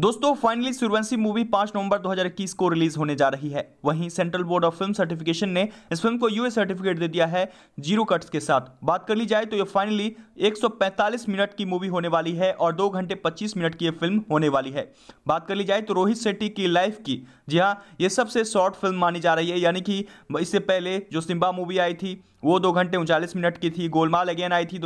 दोस्तों finally Suryavanshi movie 5 नवंबर 2021 को release होने जा रही है वहीं central board of film certification ने इस फिल्म को यूएस सर्टिफिकेट दे दिया है जीरो कट्स के साथ बात कर ली जाए तो ये फाइनली 145 मिनट की मूवी होने वाली है और दो घंटे 25 मिनट की यह फिल्म होने वाली है बात कर ली जाए तो रोहित शेट्टी की लाइफ की जी हाँ ये सबसे शॉर्ट फिल्म मानी जा रही है यानी कि इससे पहले जो सिम्बा मूवी आई थी वो दो घंटे उनचालीस मिनट की थी गोलमाल अगेन आई थी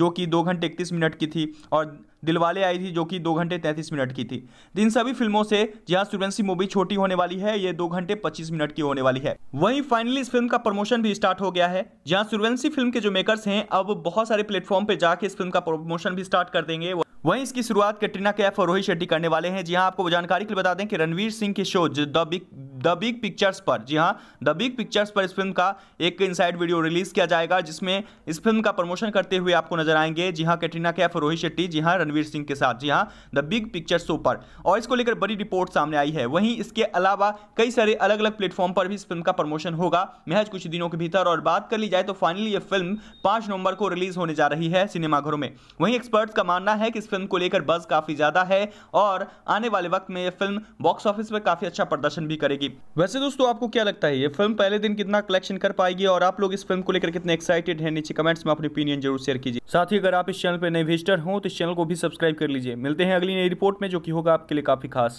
जो कि दो घंटे इकतीस मिनट की थी और दिलवाले आई थी जो कि दो घंटे तैंतीस मिनट की थी इन सभी फिल्मों से जहाँ सूर्यवंशी मूवी छोटी होने वाली है ये दो घंटे पच्चीस मिनट की होने वाली है वहीं फाइनली इस फिल्म का प्रमोशन भी स्टार्ट हो गया है जहाँ सूर्यवंशी फिल्म के जो मेकर्स हैं अब बहुत सारे प्लेटफॉर्म पे जाके इस फिल्म का प्रमोशन भी स्टार्ट कर देंगे वहीं इसकी शुरुआत कैटरीना कैफ और रोहित शेट्टी करने वाले हैं जी हाँ आपको जानकारी के लिए बता दें कि रणवीर सिंह के show the big the big pictures पर जी हाँ द बिग पिक्चर्स पर इस फिल्म का एक इनसाइड वीडियो रिलीज किया जाएगा जिसमें इस फिल्म का प्रमोशन करते हुए आपको नजर आएंगे जी हाँ कैटरीना कैफ रोहित शेट्टी जी हाँ रणवीर सिंह के साथ जी हाँ द बिग पिक्चर शो पर और इसको लेकर बड़ी रिपोर्ट सामने आई है वहीं इसके अलावा कई सारे अलग अलग प्लेटफॉर्म पर भी इस फिल्म का प्रमोशन होगा महज कुछ दिनों के भीतर और बात कर ली जाए तो फाइनली ये फिल्म पांच नवंबर को रिलीज होने जा रही है सिनेमाघरों में वहीं एक्सपर्ट्स का मानना है कि इस फिल्म को लेकर बज काफी ज्यादा है और आने वाले वक्त में यह फिल्म बॉक्स ऑफिस पर काफी अच्छा प्रदर्शन भी करेगी जाएगी वैसे दोस्तों आपको क्या लगता है ये फिल्म पहले दिन कितना कलेक्शन कर पाएगी और आप लोग इस फिल्म को लेकर कितने एक्साइटेड हैं नीचे कमेंट्स में अपनी ओपिनियन जरूर शेयर कीजिए साथ ही अगर आप इस चैनल पर नए विजिटर हो तो इस चैनल को भी सब्सक्राइब कर लीजिए मिलते हैं अगली नई रिपोर्ट में जो की होगा आपके लिए काफी खास